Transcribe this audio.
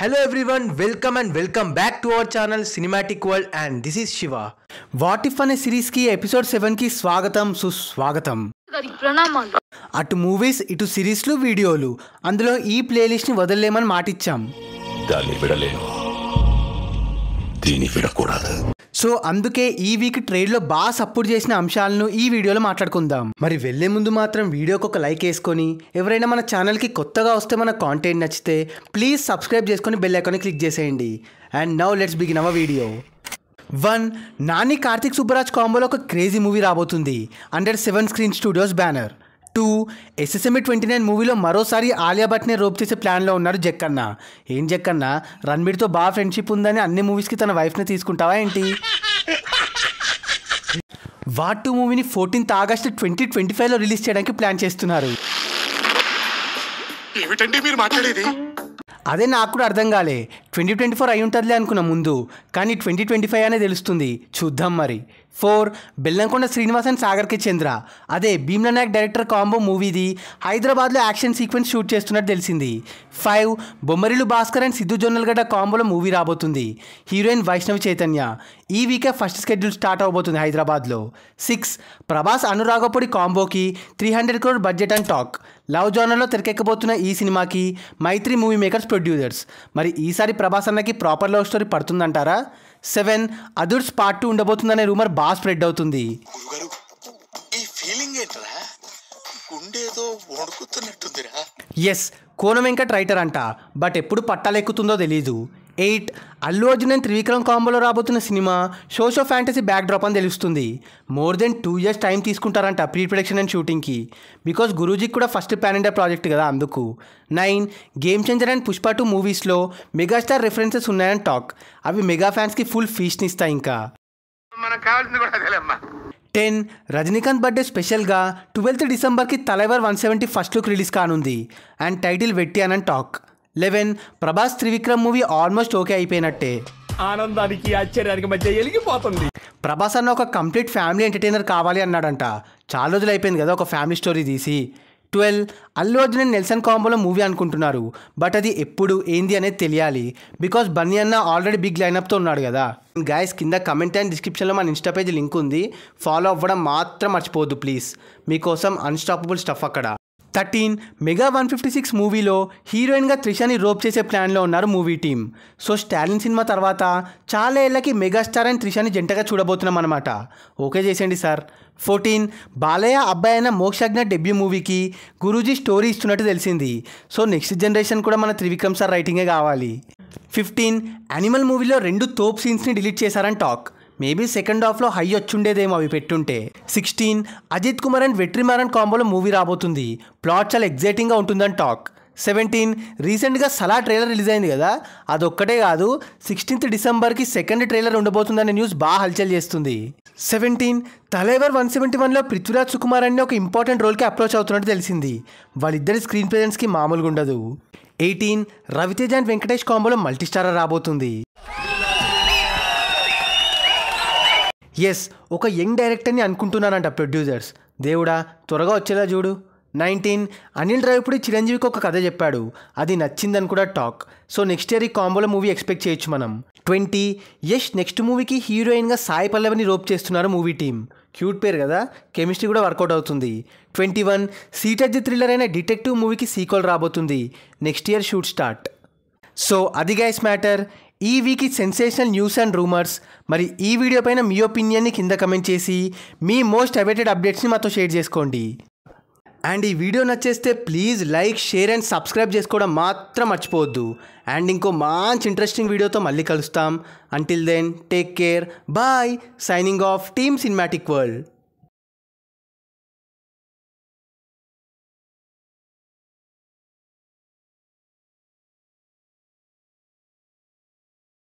hello everyone welcome and welcome back to our channel cinematic world and this is Shiva what if అనే సిరీస్కి episode సెవెన్కి స్వాగతం సుస్వాగతం అటు మూవీస్ ఇటు సిరీస్లు వీడియోలు అందులో ఈ ప్లేలిస్ట్ని వదలలేమని మాటిచ్చాం దాన్ని విడలేను దీన్ని విడకూడదు సో అందుకే ఈ వీక్ లో బాగా సపోర్ట్ చేసిన అంశాలను ఈ వీడియోలో మాట్లాడుకుందాం మరి వెళ్లే ముందు మాత్రం వీడియోకి ఒక లైక్ వేసుకొని ఎవరైనా మన కి కొత్తగా వస్తే మన కాంటెంట్ నచ్చితే ప్లీజ్ సబ్స్క్రైబ్ చేసుకొని బెల్ ఐకాన్ క్లిక్ చేసేయండి and now let's begin our video one Nani Karthik Subbaraj కాంబోలో ఒక క్రేజీ మూవీ రాబోతుంది under Seven Screen Studios banner two SSMB twenty nine మూవీలో మరోసారి ఆలియా భట్నే రోప్ చేసే ప్లాన్లో ఉన్నారు జక్కన్న ఏం జక్కన్న రణబీర్తో బాగా ఫ్రెండ్షిప్ ఉందని అన్ని మూవీస్కి తన వైఫ్ని తీసుకుంటావా ఏంటి వాట్ టూ మూవీని ఫోర్టీన్త్ ఆగస్ట్ ట్వంటీ ట్వంటీ ఫైవ్లో రిలీజ్ చేయడానికి ప్లాన్ చేస్తున్నారు ఏమిటండి మీరు మాట్లాడేది అదే నాకు కూడా అర్థం కాలే ట్వంటీ ట్వంటీ ఫోర్ అయి ఉంటుందిలే అనుకున్న ముందు కానీ ట్వంటీ ట్వంటీ ఫైవ్ అనే తెలుస్తుంది చూద్దాం మరి ఫోర్ బెల్లంకొండ శ్రీనివాసన్ సాగర్కి చంద్ర అదే భీమ్లా నాయక్ డైరెక్టర్ కాంబో మూవీది హైదరాబాద్లో యాక్షన్ సీక్వెన్స్ షూట్ చేస్తున్నట్టు తెలిసింది ఫైవ్ బొమ్మరిలు భాస్కర్ అండ్ సిద్ధు జొన్నలగడ్డ కాంబోలో మూవీ రాబోతుంది హీరోయిన్ వైష్ణవి చైతన్య ఈ వీకే ఫస్ట్ షెడ్యూల్ స్టార్ట్ అవబోతుంది హైదరాబాద్లో సిక్స్ ప్రభాస్ అనురాగపొడి కాంబోకి three hundred crore budget and talk love జోనర్లో తెరకెక్కబోతున్న ఈ సినిమాకి మైత్రి మూవీ మేకర్స్ ప్రొడ్యూసర్స్ మరి ఈసారి ప్రభాస్ అన్నకి ప్రాపర్ లవ్ స్టోరీ పడుతుందంటారా సెవెన్ అదుర్స్ పార్ట్ టూ ఉండబోతుందనే రూమర్ బాగా స్ప్రెడ్ అవుతుంది ఫీలింగ్ ఎస్ కోన వెంకట్ రైటర్ అంట బట్ ఎప్పుడు పట్టాలెక్కుతుందో తెలీదు ఎయిట్ అల్లు అర్జున్ అండ్ త్రివిక్రమ్ కాంబోలో రాబోతున్న సినిమా షోషో ఫ్యాంటసీ బ్యాక్డ్రాప్ అని తెలుస్తుంది more than two years time తీసుకుంటారంట ప్రీ ప్రొడక్షన్ అండ్ షూటింగ్కి బికాస్ గురూజీకి కూడా ఫస్ట్ ప్యాన్ ఇండియా ప్రాజెక్ట్ కదా అందుకు nine game changer and Pushpa two మూవీస్లో మెగాస్టార్ రెఫరెన్సెస్ ఉన్నాయని టాక్ అవి మెగా ఫ్యాన్స్కి ఫుల్ ఫీస్ట్ని ఇస్తాయి ఇంకా మనకు టెన్ రజనీకాంత్ బర్త్డే స్పెషల్గా ట్వెల్త్ డిసెంబర్కి Thalaivar one seventy first look release కానుంది అండ్ టైటిల్ వెట్టి అనని talk eleven Prabhas Trivikram movie almost okay అయిపోయినట్టే ఆనందానికి ఆశ్చర్యానికి మధ్య వెలిగిపోతుంది ప్రభాస్ అన్న ఒక కంప్లీట్ ఫ్యామిలీ ఎంటర్టైనర్ కావాలి అన్నాడంట చాలా రోజులు అయిపోయింది కదా ఒక ఫ్యామిలీ స్టోరీ తీసి ట్వెల్వ్ అల్లు అర్జున్ నెల్సన్ కాంబోలో మూవీ అనుకుంటున్నారు బట్ అది ఎప్పుడు ఏంది అనేది తెలియాలి బికాస్ బన్నీ అన్న ఆల్రెడీ బిగ్ లైనప్తో ఉన్నాడు కదా గాయస్ కింద కమెంట్ అండ్ డిస్క్రిప్షన్లో మన ఇన్స్టా పేజ్ లింక్ ఉంది ఫాలో అవ్వడం మాత్రం మర్చిపోవద్దు ప్లీజ్ మీకోసం అన్స్టాపబుల్ స్టఫ్ అక్కడ thirteen mega one fifty six మూవీలో హీరోయిన్గా త్రిషాని రోప్ చేసే ప్లాన్లో ఉన్నారు మూవీ టీం సో స్టాలిన్ సినిమా తర్వాత చాలా ఏళ్ళకి మెగాస్టార్ అండ్ త్రిషాని జంటగా చూడబోతున్నాం అనమాట ఓకే చేసేయండి సార్ ఫోర్టీన్ బాలయ్య అబ్బాయి అయిన మోక్షజ్ఞ డెబ్యూ మూవీకి గురూజీ స్టోరీ ఇస్తున్నట్టు తెలిసింది సో నెక్స్ట్ జనరేషన్ కూడా మన త్రివిక్రమ్ సార్ రైటింగే కావాలి ఫిఫ్టీన్ యానిమల్ మూవీలో రెండు తోప్ సీన్స్ని డిలీట్ చేశారని టాక్ మేబీ సెకండ్ హాఫ్లో హై వచ్చుండేదేమో అవి పెట్టుంటే సిక్స్టీన్ అజిత్ కుమార్ అండ్ వెట్రిమారన్ కాంబోలో మూవీ రాబోతుంది ప్లాట్ చాలా ఎగ్జైటింగ్గా ఉంటుందని టాక్ సెవెంటీన్ రీసెంట్గా సలా ట్రైలర్ రిలీజ్ అయింది కదా అదొక్కటే కాదు సిక్స్టీన్త్ డిసెంబర్కి సెకండ్ ట్రైలర్ ఉండబోతుందనే న్యూస్ బాగా హల్చల్ చేస్తుంది సెవెంటీన్ తలేవర్ వన్ సెవెంటీ వన్లో పృథ్వీరాజ్ సుకుమార్ అనే ఒక ఇంపార్టెంట్ రోల్కి అప్రోచ్ అవుతున్నట్టు తెలిసింది వాళ్ళిద్దరి స్క్రీన్ ప్రెజెన్స్కి మామూలుగా ఉండదు ఎయిటీన్ రవితేజ అండ్ వెంకటేష్ కాంబోలో మల్టీస్టారర్ రాబోతుంది ఎస్ ఒక యంగ్ డైరెక్టర్ని అనుకుంటున్నానంట ప్రొడ్యూసర్స్ దేవుడా త్వరగా వచ్చేలా చూడు నైన్టీన్ అనిల్ రావిపుడి చిరంజీవికి ఒక కథ చెప్పాడు అది నచ్చిందని కూడా టాక్ సో నెక్స్ట్ ఇయర్ ఈ కాంబోలో మూవీ ఎక్స్పెక్ట్ చేయొచ్చు మనం ట్వంటీ యష్ నెక్స్ట్ మూవీకి హీరోయిన్గా సాయి పల్లవిని రోప్ చేస్తున్నారు మూవీ టీమ్ క్యూట్ పేరు కదా కెమిస్ట్రీ కూడా వర్కౌట్ అవుతుంది ట్వంటీ వన్ సీటర్జీ థ్రిల్లర్ అయిన డిటెక్టివ్ మూవీకి సీక్వల్ రాబోతుంది next year shoot start so అది గైస్ మ్యాటర్ ఈ week sensational news and rumours మరి ఈ వీడియో పైన మీ ఒపీనియన్ని కింద కమెంట్ చేసి మీ మోస్ట్ అవేటెడ్ అప్డేట్స్ని మాతో షేర్ చేసుకోండి అండ్ ఈ వీడియో నచ్చేస్తే please like share and subscribe చేసుకోవడం మాత్రం మర్చిపోవద్దు అండ్ ఇంకో మంచి ఇంట్రెస్టింగ్ వీడియోతో మళ్ళీ కలుస్తాం until then take care bye signing off team cinematic world